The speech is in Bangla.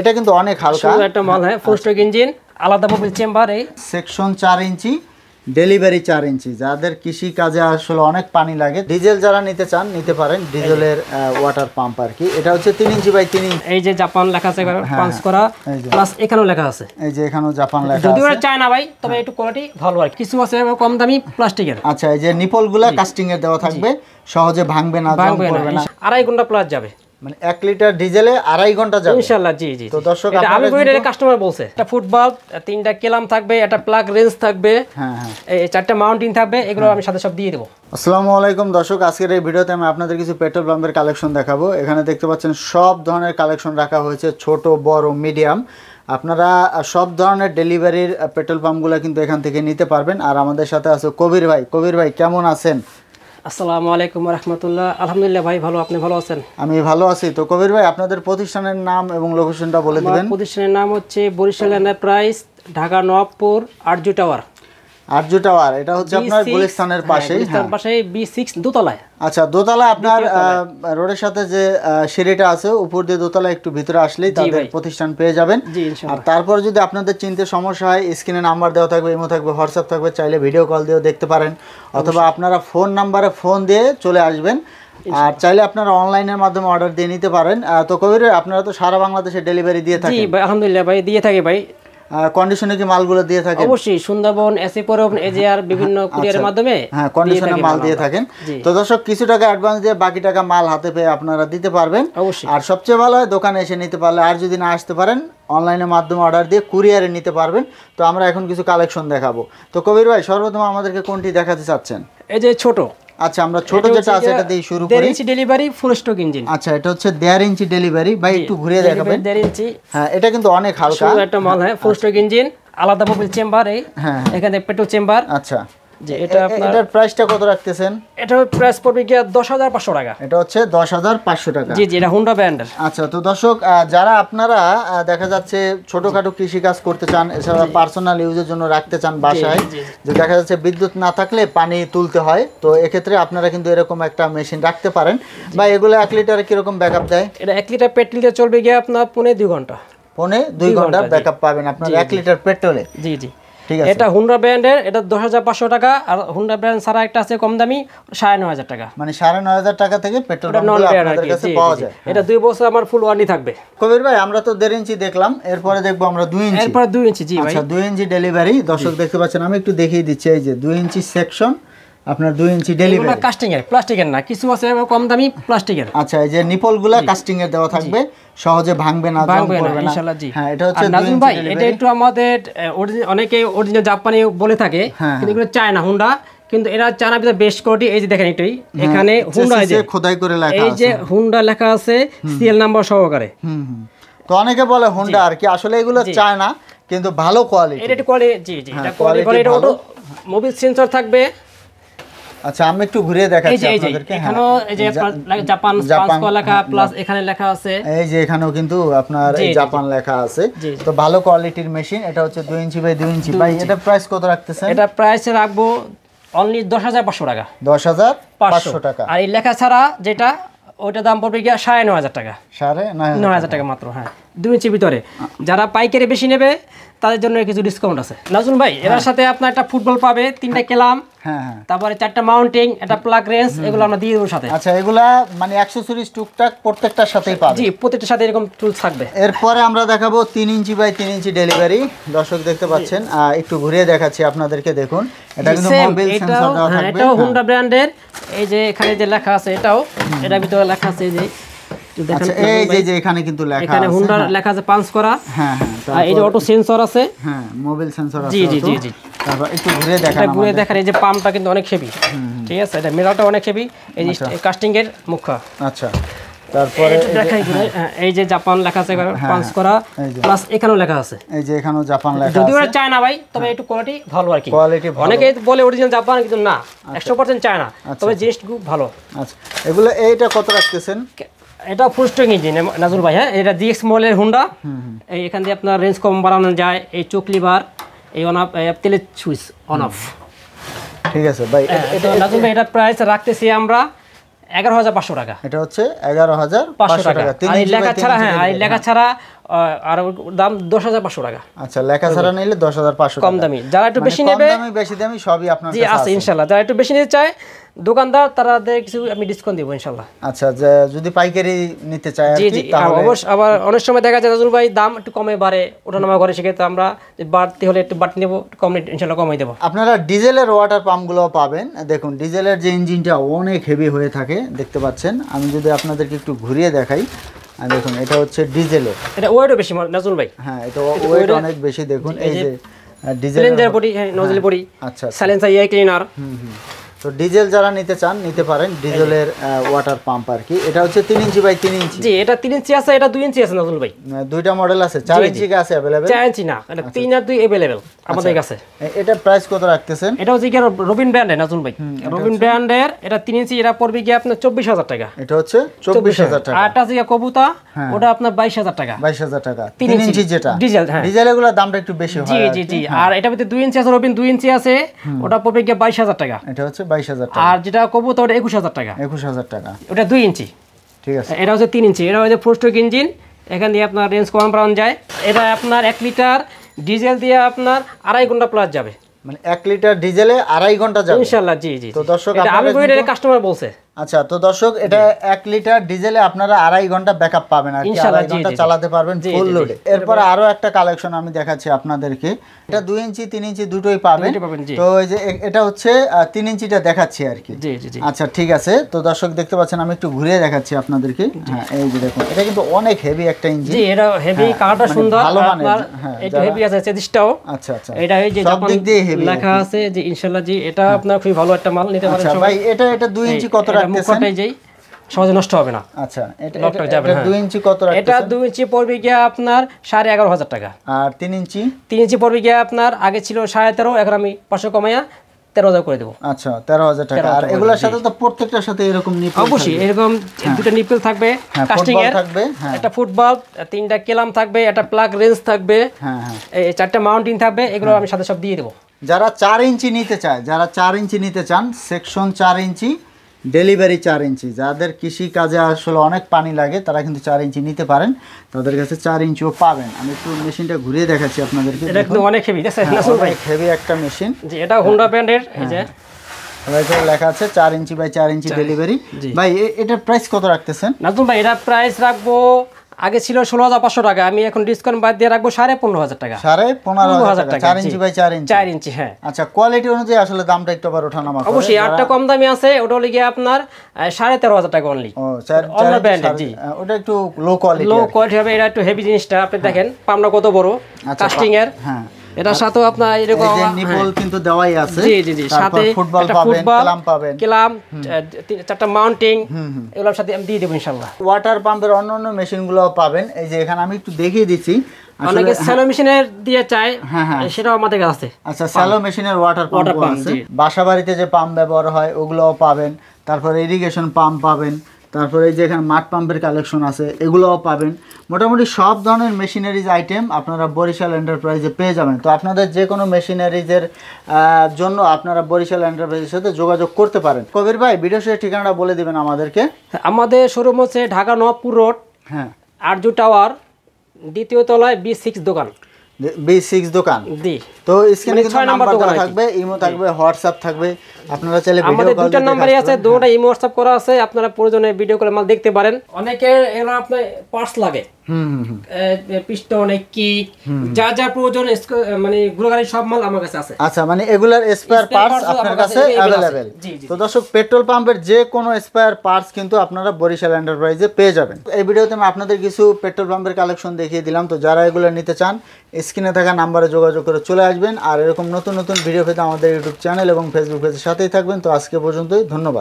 এটা কিন্তু অনেক হালকা একটা মাল হ্যাঁ ফোর স্ট্রোক ইঞ্জিন আলাদা মোবিল চেম্বার এই সেকশন 4 ইঞ্চি ডেলিভারি 4 ইঞ্চি যাদের কৃষি কাজে আসলে অনেক পানি লাগে ডিজেল যারা নিতে চান নিতে পারেন ডিজেলের ওয়াটার পাম্প আর কি এটা হচ্ছে 3 ইঞ্চি বাই 3 ইঞ্চি এই যে জাপান লেখা আছে পাঞ্চ হ্যাঁ, করা প্লাস এখানেও লেখা আছে এই যে এখানেও জাপান লেখা আছে ওরা চায় না ভাই তবে একটু কোয়ালিটি ভালো আর কিছু আছে কম দামি প্লাস্টিকের আচ্ছা এই যে নিপলগুলা কাস্টিং এর দেওয়া থাকবে সহজে ভাঙবে না জং করবে না আড়াই ঘন্টা প্লাস যাবে মানে 1 লিটার ডিজেলে আড়াই ঘন্টা যাবে ইনশাআল্লাহ জি জি তো দর্শক আমি কাস্টমার বলছে এটা ফুটবল তিনটা কেলাম থাকবে এটা প্লাগ রেঞ্জ থাকবে হ্যাঁ হ্যাঁ এই চারটা মাউন্টিং থাকবে এগুলো হ্যাঁ। আমি সাথে সব দিয়ে দেব আসসালামু আলাইকুম দর্শক আজকের এই ভিডিওতে আমি আপনাদের কিছু পেট্রোল পাম্পের কালেকশন দেখাবো এখানে দেখতে পাচ্ছেন সব ধরনের কালেকশন রাখা হয়েছে ছোট বড় মিডিয়াম আপনারা সব ধরনের ডেলিভারির পেট্রোল পাম্পগুলো কিন্তু এখান থেকে নিতে পারবেন আর আমাদের সাথে আছে কবির ভাই কবির ভাই কেমন আছেন আসসালামু আলাইকুম রহমতুল্লাহ আলহামদুলিল্লাহ ভাই ভালো আপনি ভালো আছেন আমি ভালো আছি তো কবির ভাই আপনাদের প্রতিষ্ঠানের নাম এবং লোকেশনটা বলে দিবেন প্রতিষ্ঠানের নাম হচ্ছে Barishal enterprise Dhaka Nabapur Arju tower Arju tower এটা হচ্ছে আপনার গুলিস্তানের হ্যাঁ, পাশে গুলিস্তানের হ্যাঁ। পাশে দোতলায় আচ্ছা আপনার রোডের সাথে যে সিঁড়িটা আছে উপর দিয়ে দোতলা একটু ভিতরে আসলেই তাদের প্রতিষ্ঠান পেয়ে যাবেন আর তারপর যদি আপনাদের চিনতে সমস্যা হয় স্ক্রিনে নাম্বার দেওয়া থাকবে ইমো থাকবে হোয়াটসঅ্যাপ থাকবে চাইলে ভিডিও কল দিয়েও দেখতে পারেন অথবা আপনারা ফোন নাম্বারে ফোন দিয়ে চলে আসবেন আর চাইলে আপনারা অনলাইনের মাধ্যমে অর্ডার দিয়ে নিতে পারেন তো কবির আপনারা তো সারা বাংলাদেশে ডেলিভারি দিয়ে থাকেন আলহামদুলিল্লাহ ভাই দিয়ে থাকে ভাই কন্ডিশনে কি মালগুলো দিয়ে থাকেন অবশ্যই সুন্দরবন এসি পরব এজিআর বিভিন্ন কুরিয়ারের হ্যাঁ, আচ্ছা। মাধ্যমে হ্যাঁ কন্ডিশনে মাল দিয়ে থাকেন তো দর্শক কিছু টাকা অ্যাডভান্স দিয়ে বাকি টাকা মাল হাতে পেয়ে আপনারা দিতে পারবেন অবশ্যই আর সবচেয়ে ভালো হয় দোকানে এসে নিতে পারলে আর যদি না আসতে পারেন অনলাইনের মাধ্যমে অর্ডার দিয়ে কুরিয়ারে নিতে পারবেন তো আমরা এখন কিছু কালেকশন দেখাবো তো কবির ভাই সর্বপ্রথম আমাদেরকে কোনটি দেখাতে চাচ্ছেন এই যে ছোট আচ্ছা আমরা ছোট যেটা আছে এটা দিয়ে শুরু করি inch delivery full stock engine আচ্ছা এটা হচ্ছে 1.5 ইঞ্চি ডেলিভারি ভাই একটু ঘুরে দেখাবেন 1.5 ইঞ্চি হ্যাঁ এটা কিন্তু অনেক হালকা শুধু একটা মাল হ্যাঁ ফুল স্টক ইঞ্জিন আলাদা চেম্বার এই হ্যাঁ, হ্যাঁ। এখানে পেট্রোল চেম্বার আচ্ছা এটা আপনার এটার প্রাইসটা কত রাখতেছেন এটা প্রাইস পড়বে কি 10500 টাকা এটা হচ্ছে 10500 টাকা জি জি এটা ব্র্যান্ডের আচ্ছা তো দর্শক যারা আপনারা দেখা যাচ্ছে ছোটখাটো কৃষি কাজ করতে চান এছাড়া পার্সোনাল ইউজের জন্য রাখতে চান বাসায় যে দেখা যাচ্ছে বিদ্যুৎ না থাকলে পানি তুলতে হয় তো এক্ষেত্রে আপনারা কিন্তু এরকম একটা মেশিন রাখতে পারেন বা এগুলো 1 লিটার কি রকম ব্যাকআপ দেয় এটা 1 লিটার পেট্রোলে চলবে গিয়ে আপনার পুনে 2 ঘন্টা পুনে 2 ঘন্টা ব্যাকআপ পাবেন আপনার 1 লিটার পেট্রোলে জি জি এটা হুন্ডা ব্র্যান্ডের এটা দশ হাজার পাঁচশো টাকা আর হুন্ডা ব্র্যান্ড ছাড়া একটা আছে কম দামি সাড়ে নয় হাজার টাকা মানে সাড়ে নয় হাজার টাকা থেকে পেট্রোল এটা হ্যাঁ। দুই বছর আমার ফুল ওয়ারেন্টি থাকবে কবির ভাই আমরা তো দেড় ইঞ্চি দেখলাম এরপরে দেখবো আমরা দুই ইঞ্চি এরপরে দুই ইঞ্চি জি আচ্ছা দুই ইঞ্চি ডেলিভারি দর্শক দেখতে পাচ্ছেন আমি একটু দেখিয়ে দিচ্ছি এই যে দুই ইঞ্চি সেকশন আপনার দুই ইঞ্চি ডেলিভারি কাস্টিং এর প্লাস্টিকের না কিছু আছে কম দামি প্লাস্টিকের আচ্ছা এই যে নিপলগুলা কাস্টিং এর দেওয়া থাকবে সহজে ভাঙবে না ভাঙবে না ইনশাআল্লাহ জি হ্যাঁ এটা হচ্ছে নাজিম ভাই এটা একটু আমাদের অনেকে অরিজিনাল জাপানি বলে থাকে হ্যাঁ। কিন্তু এগুলো চায় না হুন্ডা কিন্তু এরা চায়না ভিতরে বেশ কোটি এই যে দেখেন এটাই হ্যাঁ, এখানে হুন্ডা এই যে খোদাই করে লেখা আছে এই যে হুন্ডা লেখা আছে সিএল নাম্বার সহকারে তো অনেকে বলে হুন্ডা আর কি আসলে এগুলো চায় না কিন্তু ভালো কোয়ালিটি এটা কোয়ালিটি জি জি হ্যাঁ, এটা কোয়ালিটি এটা মোবিল সেন্সর থাকবে আচ্ছা আমি একটু ঘুরে দেখাচ্ছি আপনাদেরকে এখানে এই যে হ্যাঁ। জাপান প্লাস হ্যাঁ, এখানে লেখা আছে এই যে এখানেও কিন্তু আপনার জাপান লেখা আছে তো ভালো কোয়ালিটির মেশিন এটা হচ্ছে 2 ইঞ্চি বাই 2 ইঞ্চি ভাই এটা প্রাইস কত রাখতেছেন এটা প্রাইস রাখবো অনলি 10500 টাকা 10500 টাকা আর এই লেখা ছাড়া যেটা ওটা দাম পড়বে গিয়া 9500 টাকা 9500 টাকা মাত্র হ্যাঁ দুই ভিতরে যারা পাইকারি বেশি নেবে তাদের জন্য কিছু ডিসকাউন্ট আছে নাজুন ভাই হ্যাঁ। এর সাথে আপনার একটা ফুটবল পাবে তিনটা হ্যাঁ। কেলাম হ্যাঁ, তারপরে চারটা মাউন্টিং একটা প্লাগ রেঞ্জ এগুলো আমরা দিয়ে দেবো সাথে আচ্ছা এগুলো মানে একশো চল্লিশ টুকটাক প্রত্যেকটার সাথেই পাবে জি প্রত্যেকটার সাথে এরকম টুল থাকবে এরপরে আমরা দেখাবো তিন ইঞ্চি বাই তিন ইঞ্চি ডেলিভারি দর্শক দেখতে পাচ্ছেন একটু ঘুরিয়ে দেখাচ্ছি আপনাদেরকে দেখুন এটা কিন্তু মোবাইল সেন্সর দেওয়া থাকবে এটাও হুন্ডা ব্র্যান্ডের এই যে এখানে যে লেখা আছে এটাও এটা ভিতরে লেখা আছে যে এই যে জাপান লেখা আছে হ্যাঁ, হ্যাঁ, এখানেও লেখা আছে এই যে এখানেও ভাই তবে হ্যাঁ। একটু কোয়ালিটি ভালো আর কি অনেকেই বলে অরিজিনাল জাপান কিন্তু না 100% আচ্ছা। চায়না তবে আচ্ছা। জিনিস খুব ভালো আচ্ছা। এগুলো এইটা কত রাখতেছেন এটা ফুস্টিং ইঞ্জিন নাজুল ভাই হ্যাঁ এটা ডিএক্স মডেলের হুন্ডা এখান দিয়ে আপনার রেঞ্জ কম বাড়ানো যায় এই চোখ এই অন অফ তেলের সুইচ অন অফ ঠিক আছে ভাই হ্যাঁ, এটা নাজুল ভাই এটা প্রাইস রাখতেছি আমরা এগারো হাজার পাঁচশো টাকা এটা হচ্ছে এগারো হাজার পাঁচশো টাকা ছাড়া হ্যাঁ আর লেখা ছাড়া আর দাম দশ হাজার পাঁচশো টাকা আচ্ছা লেখা ছাড়া নিলে দশ হাজার পাঁচশো কম দামি যারা একটু মানে বেশি নেবে বেশি দামি সবই আপনার জি ইনশাল্লাহ যারা একটু বেশি নিতে চায় দোকানদার কিছু আমি ডিসকাউন্ট ইনশাল্লাহ আচ্ছা যদি পাইকারি নিতে চায় জি জি অবশ্য আবার অনেক সময় দেখা যায় ভাই দাম একটু কমে বাড়ে করে সেক্ষেত্রে আমরা বাড়তি হলে একটু বাড়তি নেবো কম ইনশাল্লাহ কমাই দেবো আপনারা ডিজেলের ওয়াটার পাম্পগুলো পাবেন দেখুন ডিজেলের যে ইঞ্জিনটা অনেক হেভি হয়ে থাকে দেখতে পাচ্ছেন আমি যদি আপনাদেরকে একটু ঘুরিয়ে দেখাই দেখুন এটা হচ্ছে ডিজেলে এটা ওয়েটও বেশি নাজুল ভাই হ্যাঁ এটা ওয়েট অনেক বেশি দেখুন এই যে ডিজেল বডি নজল বডি আচ্ছা সাইলেন্সার এয়ার ক্লিনার হুম হুম তো ডিজেল যারা নিতে চান নিতে পারেন ডিজেলের ওয়াটার পাম্প আর কি এটা হচ্ছে তিন ইঞ্চি বাই তিন ইঞ্চি জি এটা তিন ইঞ্চি আছে এটা দুই ইঞ্চি আছে নজরুল ভাই দুইটা মডেল আছে চার ইঞ্চি আছে অ্যাভেলেবেল চার ইঞ্চি না এটা আচ্ছা। তিন আর দুই অ্যাভেলেবেল আমাদের আচ্ছা। কাছে এটা প্রাইস কত রাখতেছেন এটা হচ্ছে কি রবিন ব্র্যান্ড এর নজরুল ভাই রবিন ব্র্যান্ড এর এটা তিন ইঞ্চি এটা পড়বে গিয়ে আপনার চব্বিশ হাজার টাকা এটা হচ্ছে চব্বিশ হাজার টাকা আটটা জিগা কবুতা ওটা আপনার বাইশ হাজার টাকা বাইশ হাজার টাকা তিন ইঞ্চি যেটা ডিজেল হ্যাঁ ডিজেল এগুলো দামটা একটু বেশি হয় জি জি জি আর এটা ভিতরে দুই ইঞ্চি আছে রবিন দুই ইঞ্চি আছে ওটা পড়বে গিয়ে বাইশ হাজার টাকা এটা হচ্ছে এটা হচ্ছে তিন ইঞ্চি এটা হচ্ছে এখান দিয়ে আপনার রেঞ্জ কম পাওয়া যায় এটা আপনার এক লিটার ডিজেল দিয়ে আপনার আড়াই ঘন্টা প্লাস যাবে মানে এক লিটার ডিজেলে আড়াই ঘন্টা যাবে ইনশাল্লাহ জি জি তো দর্শক কাস্টমার বলছে আচ্ছা তো দর্শক এটা এক লিটার ডিজেলে আপনারা আড়াই ঘন্টা ব্যাকআপ পাবেন আর আড়াই ঘন্টা চালাতে পারবেন ফুল লোডে এরপর আরো একটা কালেকশন আমি দেখাচ্ছি আপনাদেরকে এটা দুই ইঞ্চি তিন ইঞ্চি দুটোই পাবেন তো এই যে এটা হচ্ছে তিন ইঞ্চিটা দেখাচ্ছি আর কি আচ্ছা ঠিক আছে তো দর্শক দেখতে পাচ্ছেন আমি একটু ঘুরিয়ে দেখাচ্ছি আপনাদেরকে হ্যাঁ এই যে দেখুন এটা কিন্তু অনেক হেভি একটা ইঞ্জিন এটা হেভি সুন্দর ভালো মানে এটা হেভি আছে আচ্ছা আচ্ছা এটা এই যে সব দিক দিয়ে হেভি লেখা আছে যে ইনশাআল্লাহ জি এটা হ্যাঁ। আপনার ভালো একটা মাল নিতে আচ্ছা, পারেন ভাই এটা এটা দুই ইঞ্চি কত টাকা মুখটাই নষ্ট হবে না আচ্ছা এটা যাবে না 2 হ্যাঁ। ইঞ্চি কত রাখতেছেন এটা 2 ইঞ্চি পড়বে গিয়া আপনার 11500 টাকা আর 3 ইঞ্চি 3 ইঞ্চি পড়বে গিয়া আপনার আগে ছিল এখন আমি 500 কমায়া 13000 করে দেব আচ্ছা 13000 টাকা আর এগুলোর সাথে তো প্রত্যেকটার সাথে এরকম নিপল অবশ্যই এরকম হ্যাঁ। দুটো নিপল থাকবে কাস্টিং হ্যাঁ, এর থাকবে একটা ফুটবল তিনটা কেলাম থাকবে একটা প্লাগ রেঞ্জ থাকবে হ্যাঁ এই চারটা মাউন্টিং থাকবে এগুলো আমি সাথে সব দিয়ে দেব যারা 4 ইঞ্চি নিতে চায় যারা 4 ইঞ্চি নিতে চান সেকশন 4 ইঞ্চি ডেলিভারি চার ইঞ্চি যাদের কৃষি কাজে আসলে অনেক পানি লাগে তারা কিন্তু চার ইঞ্চি নিতে পারেন তাদের কাছে চার ইঞ্চিও পাবেন আমি একটু মেশিনটা ঘুরিয়ে দেখাচ্ছি আপনাদেরকে অনেক হেভি হ্যাঁ, অনেক হেভি একটা মেশিন এটা হোন্ডা ব্র্যান্ডের হ্যাঁ। লেখা আছে চার ইঞ্চি বাই চার ইঞ্চি ডেলিভারি ভাই এটার প্রাইস কত রাখতেছেন নাতুন ভাই এটা প্রাইস রাখবো আগে ছিল ষোলো হাজার পাঁচশো টাকা আমি এখন ডিসকাউন্ট বাদ দিয়ে রাখবো সাড়ে পনেরো হাজার টাকা সাড়ে পনেরো হাজার টাকা চার ইঞ্চি বাই চার ইঞ্চি চার ইঞ্চি হ্যাঁ আচ্ছা কোয়ালিটি অনুযায়ী আসলে দামটা একটু আবার ওঠানো নামা অবশ্যই আটটা কম দামি আছে ওটা হলে গিয়ে আপনার সাড়ে তেরো হাজার টাকা অনলি অন্য ব্র্যান্ডের জি ওটা একটু লো কোয়ালিটি লো কোয়ালিটি হবে এটা একটু হেভি জিনিসটা আপনি হ্যাঁ। দেখেন পামনা কত বড় কাস্টিং আচ্ছা, এর হ্যাঁ এটা সাথেও আপনার এরকম নিপল হ্যাঁ। কিন্তু দেওয়াই আছে জি জি জি সাথে ফুটবল পাবেন ক্লাম পাবেন ক্লাম চারটা মাউন্টিং এগুলোর সাথে আমি দিয়ে দেব ইনশাআল্লাহ ওয়াটার পাম্পের অন্য অন্য মেশিনগুলোও পাবেন এই যে এখানে আমি একটু দেখিয়ে দিছি অনেকে স্যালো মেশিনের দিয়ে চায় হ্যাঁ, হ্যাঁ। সেটাও আমাদের কাছে আছে আচ্ছা স্যালো মেশিনের ওয়াটার পাম্প আছে বাসাবাড়িতে যে পাম্প ব্যবহার হয় ওগুলোও পাবেন তারপর ইরিগেশন পাম্প পাবেন তারপরে এই যে এখানে মাঠ পাম্পের কালেকশন আছে এগুলোও পাবেন মোটামুটি সব ধরনের মেশিনারিজ আইটেম আপনারা বরিশাল এন্টারপ্রাইজে পেয়ে যাবেন তো আপনাদের যে কোনো মেশিনারিজের জন্য আপনারা বরিশাল এন্টারপ্রাইজের সাথে যোগাযোগ করতে পারেন কবির ভাই ভিডিও ঠিকানাটা বলে দেবেন আমাদেরকে আমাদের শোরুম হচ্ছে ঢাকা নবপুর রোড হ্যাঁ আরজু টাওয়ার দ্বিতীয় তলায় বি সিক্স দোকান দোকান তো নাম্বার মানে থাকবে ইমো থাকবে হোয়াটসঅ্যাপ থাকবে আপনারা নাম্বারই আছে হোয়াটসঅ্যাপ করা আছে আপনারা প্রয়োজনে ভিডিও করে মাল দেখতে পারেন অনেকে আপনার পার্স লাগে পিস্টন যা যা প্রয়োজন মানে আচ্ছা মানে এগুলার স্পায়ার পার্টস আপনার কাছে পেট্রোল পাম্পের স্পায়ার পার্টস কিন্তু আপনারা বরিশাল এন্টারপ্রাইজে পেয়ে যাবেন এই ভিডিওতে আমি আপনাদের কিছু পেট্রোল পাম্পের কালেকশন দেখিয়ে দিলাম তো যারা এগুলো নিতে চান স্ক্রিনে থাকা নাম্বারে যোগাযোগ করে চলে আসবেন আর এরকম নতুন নতুন ভিডিও পেতে আমাদের ইউটিউব চ্যানেল এবং ফেসবুক পেজের সাথেই থাকবেন তো আজকে পর্যন্তই ধন্যবাদ